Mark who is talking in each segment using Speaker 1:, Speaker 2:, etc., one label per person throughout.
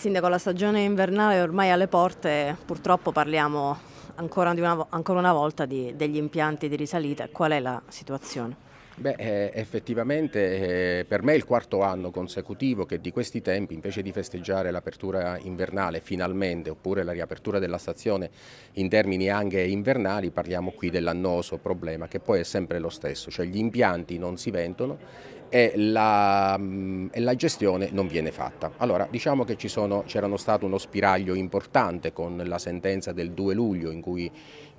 Speaker 1: Sindaco, la stagione invernale è ormai alle porte, purtroppo parliamo ancora, una, ancora una volta di, degli impianti di risalita. Qual è la situazione? Beh, eh, effettivamente eh, per me è il quarto anno consecutivo che di questi tempi, invece di festeggiare l'apertura invernale finalmente, oppure la riapertura della stazione in termini anche invernali, parliamo qui dell'annoso problema che poi è sempre lo stesso, cioè gli impianti non si ventono e la, mm, e la, gestione non viene fatta. Allora diciamo che c'era stato uno spiraglio importante con la sentenza del 2 luglio in cui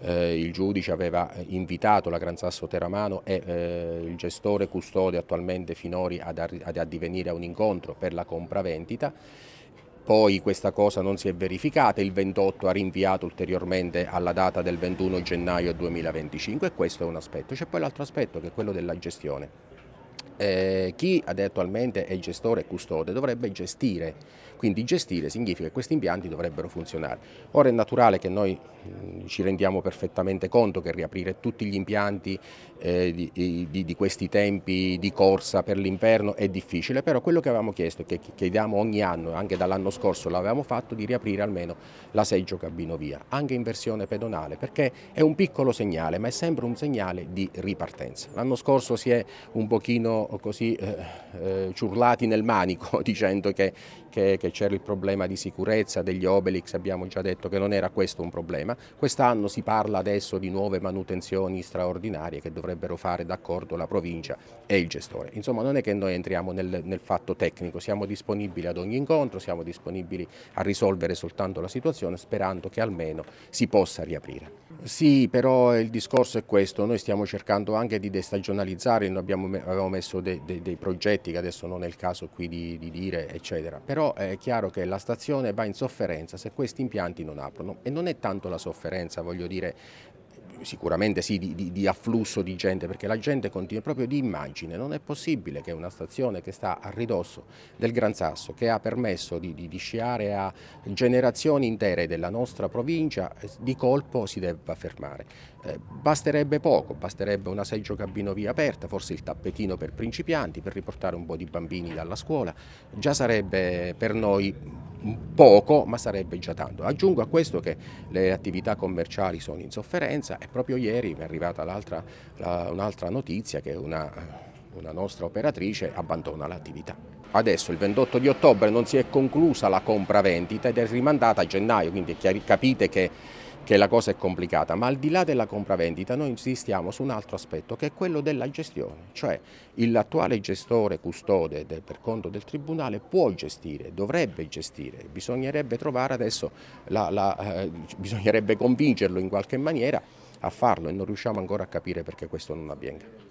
Speaker 1: eh, il giudice aveva invitato la Gran Sasso Teramano e eh, il gestore custode attualmente Finori ad, ad addivenire a un incontro per la compravendita poi questa cosa non si è verificata, il 28 ha rinviato ulteriormente alla data del 21 gennaio 2025 e questo è un aspetto. C'è poi l'altro aspetto che è quello della gestione eh, chi attualmente è gestore e custode dovrebbe gestire, quindi gestire significa che questi impianti dovrebbero funzionare. Ora è naturale che noi mm, ci rendiamo perfettamente conto che riaprire tutti gli impianti eh, di, di, di, questi tempi di corsa per l'inverno è difficile, però quello che avevamo chiesto, e che chiediamo ogni anno, anche dall'anno scorso l'avevamo fatto, di riaprire almeno la Seggio Cabinovia, anche in versione pedonale, perché è un piccolo segnale, ma è sempre un segnale di ripartenza. L'anno scorso si è un pochino così eh, eh, ciurlati nel manico dicendo che, c'era il problema di sicurezza degli obelix, abbiamo già detto che non era questo un problema. Quest'anno si parla adesso di nuove manutenzioni straordinarie che dovrebbero fare d'accordo la provincia e il gestore. Insomma non è che noi entriamo nel, nel fatto tecnico, siamo disponibili ad ogni incontro, siamo disponibili a risolvere soltanto la situazione sperando che almeno si possa riaprire. Sì, però il discorso è questo, noi stiamo cercando anche di destagionalizzare, noi abbiamo, avevamo messo de, de, dei progetti che adesso non è il caso qui di, di, dire, eccetera, però è chiaro che la stazione va in sofferenza se questi impianti non aprono e non è tanto la sofferenza, voglio dire, sicuramente sì, di, di, di, afflusso di gente, perché la gente continua proprio di immagine, non è possibile che una stazione che sta a ridosso del Gran Sasso, che ha permesso di, di sciare a generazioni intere della nostra provincia, eh, di colpo si debba fermare. Eh, basterebbe poco, basterebbe una seggio cabino via aperta, forse il tappetino per principianti, per riportare un po' di bambini dalla scuola, già sarebbe per noi poco ma sarebbe già tanto. Aggiungo a questo che le attività commerciali sono in sofferenza e proprio ieri mi è arrivata un'altra notizia che una eh, una nostra operatrice abbandona l'attività. Adesso il 28 di ottobre non si è conclusa la compravendita ed è rimandata a gennaio, quindi capite che che la cosa è complicata, ma al di là della compravendita noi insistiamo su un altro aspetto che è quello della gestione, cioè l'attuale gestore custode del, per conto del Tribunale può gestire, dovrebbe gestire, bisognerebbe trovare adesso, la, la, eh, bisognerebbe convincerlo in qualche maniera a farlo e non riusciamo ancora a capire perché questo non avvenga.